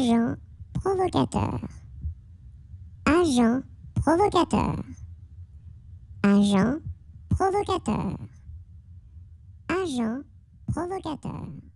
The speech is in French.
Agent provocateur. Agent provocateur. Agent provocateur. Agent provocateur.